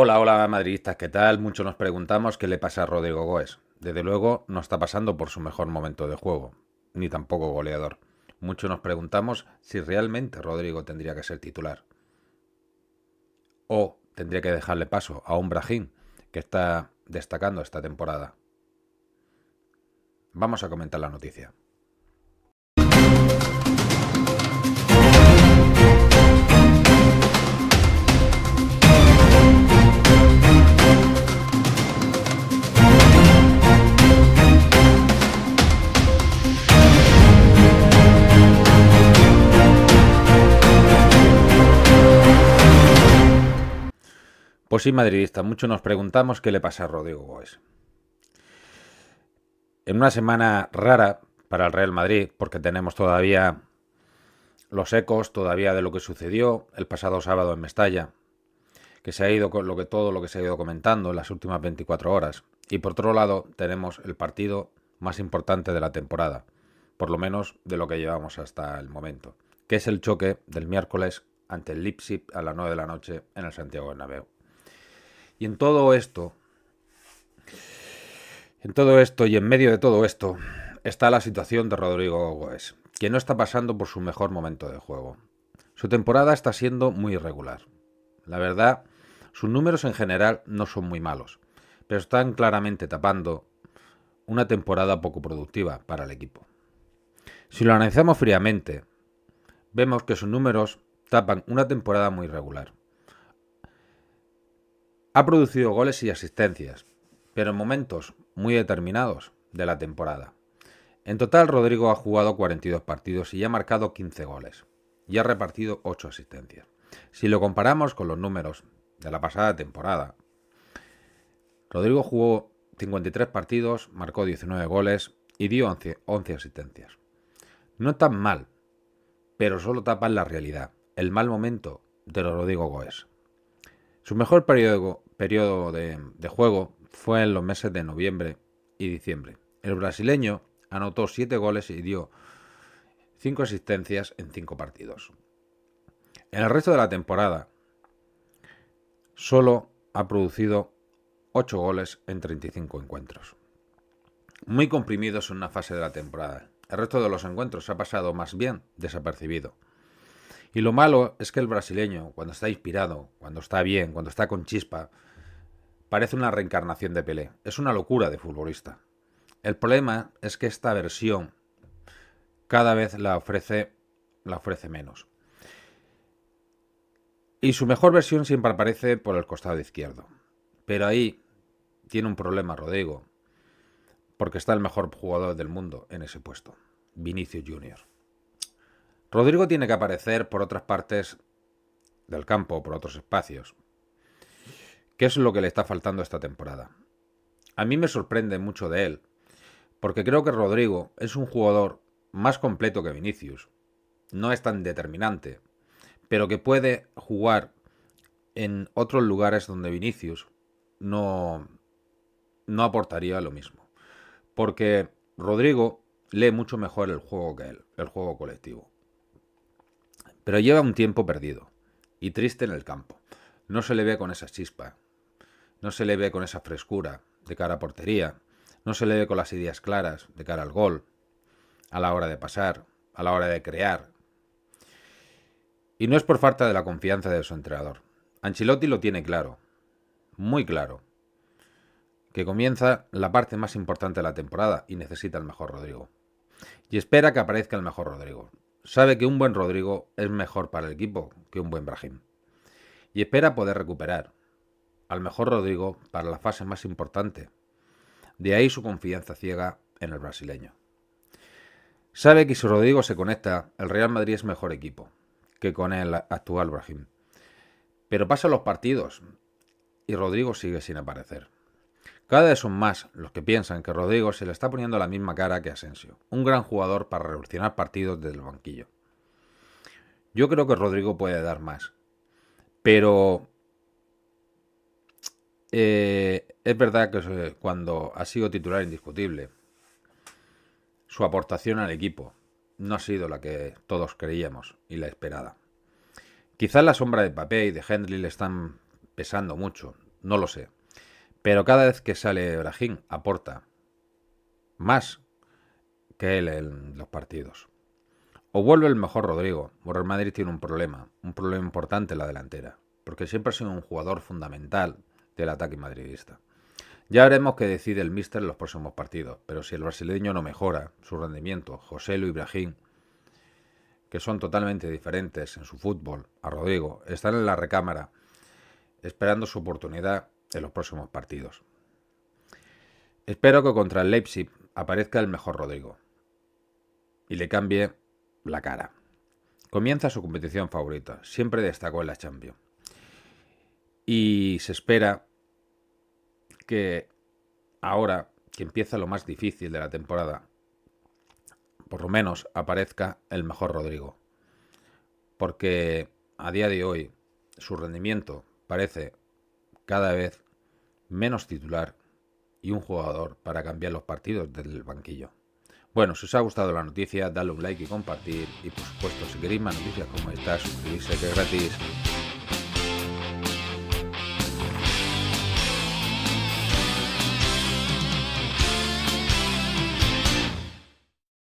Hola, hola madridistas, ¿qué tal? Muchos nos preguntamos qué le pasa a Rodrigo Goes. Desde luego no está pasando por su mejor momento de juego, ni tampoco goleador. Muchos nos preguntamos si realmente Rodrigo tendría que ser titular. O tendría que dejarle paso a un Brahim, que está destacando esta temporada. Vamos a comentar la noticia. Pues sí, madridista, muchos nos preguntamos qué le pasa a Rodrigo Gómez. En una semana rara para el Real Madrid, porque tenemos todavía los ecos todavía de lo que sucedió el pasado sábado en Mestalla, que se ha ido con todo lo que se ha ido comentando en las últimas 24 horas. Y por otro lado, tenemos el partido más importante de la temporada, por lo menos de lo que llevamos hasta el momento, que es el choque del miércoles ante el Leipzig a las 9 de la noche en el Santiago de Bernabéu. Y en todo esto, en todo esto y en medio de todo esto, está la situación de Rodrigo Gómez, que no está pasando por su mejor momento de juego. Su temporada está siendo muy irregular. La verdad, sus números en general no son muy malos, pero están claramente tapando una temporada poco productiva para el equipo. Si lo analizamos fríamente, vemos que sus números tapan una temporada muy irregular. Ha producido goles y asistencias, pero en momentos muy determinados de la temporada. En total, Rodrigo ha jugado 42 partidos y ha marcado 15 goles y ha repartido 8 asistencias. Si lo comparamos con los números de la pasada temporada, Rodrigo jugó 53 partidos, marcó 19 goles y dio 11, asistencias. No tan mal, pero solo tapan la realidad, el mal momento de Rodrigo Goes. Su mejor periodo, de, juego fue en los meses de noviembre y diciembre. El brasileño anotó 7 goles y dio cinco asistencias en cinco partidos. En el resto de la temporada solo ha producido 8 goles en 35 encuentros. Muy comprimidos en una fase de la temporada. El resto de los encuentros ha pasado más bien desapercibido. Y lo malo es que el brasileño, cuando está inspirado, cuando está bien, cuando está con chispa, parece una reencarnación de Pelé. Es una locura de futbolista. El problema es que esta versión cada vez la ofrece, la ofrece menos. Y su mejor versión siempre aparece por el costado izquierdo. Pero ahí tiene un problema Rodrigo, porque está el mejor jugador del mundo en ese puesto, Vinicius Junior. Rodrigo tiene que aparecer por otras partes del campo, por otros espacios. ¿Qué es lo que le está faltando esta temporada? A mí me sorprende mucho de él, porque creo que Rodrigo es un jugador más completo que Vinicius. No es tan determinante, pero que puede jugar en otros lugares donde Vinicius no, no aportaría lo mismo. Porque Rodrigo lee mucho mejor el juego que él, el juego colectivo. Pero lleva un tiempo perdido y triste en el campo. No se le ve con esa chispa, no se le ve con esa frescura de cara a portería, no se le ve con las ideas claras de cara al gol, a la hora de pasar, a la hora de crear. Y no es por falta de la confianza de su entrenador. Ancelotti lo tiene claro, muy claro, que comienza la parte más importante de la temporada y necesita el mejor Rodrigo. Y espera que aparezca el mejor Rodrigo. Sabe que un buen Rodrigo es mejor para el equipo que un buen Brahim. Y espera poder recuperar al mejor Rodrigo para la fase más importante. De ahí su confianza ciega en el brasileño. Sabe que si Rodrigo se conecta, el Real Madrid es mejor equipo que con el actual Brahim. Pero pasan los partidos y Rodrigo sigue sin aparecer. Cada vez son más los que piensan que Rodrigo se le está poniendo la misma cara que Asensio, un gran jugador para revolucionar partidos desde el banquillo. Yo creo que Rodrigo puede dar más, pero eh, es verdad que cuando ha sido titular indiscutible, su aportación al equipo no ha sido la que todos creíamos y la esperada. Quizás la sombra de Papé y de Hendry le están pesando mucho, no lo sé, pero cada vez que sale Ibrahim aporta más que él en los partidos. O vuelve el mejor Rodrigo, o Madrid tiene un problema, un problema importante en la delantera, porque siempre ha sido un jugador fundamental del ataque madridista. Ya veremos qué decide el míster en los próximos partidos, pero si el brasileño no mejora su rendimiento, José Luis Ibrahim, que son totalmente diferentes en su fútbol a Rodrigo, están en la recámara esperando su oportunidad en los próximos partidos. Espero que contra el Leipzig aparezca el mejor Rodrigo y le cambie la cara. Comienza su competición favorita, siempre destacó en la Champions. Y se espera que ahora, que empieza lo más difícil de la temporada, por lo menos aparezca el mejor Rodrigo. Porque a día de hoy su rendimiento parece cada vez menos titular y un jugador para cambiar los partidos del banquillo. Bueno, si os ha gustado la noticia, dale un like y compartir. Y por supuesto, si queréis más noticias como esta, suscribirse que es gratis.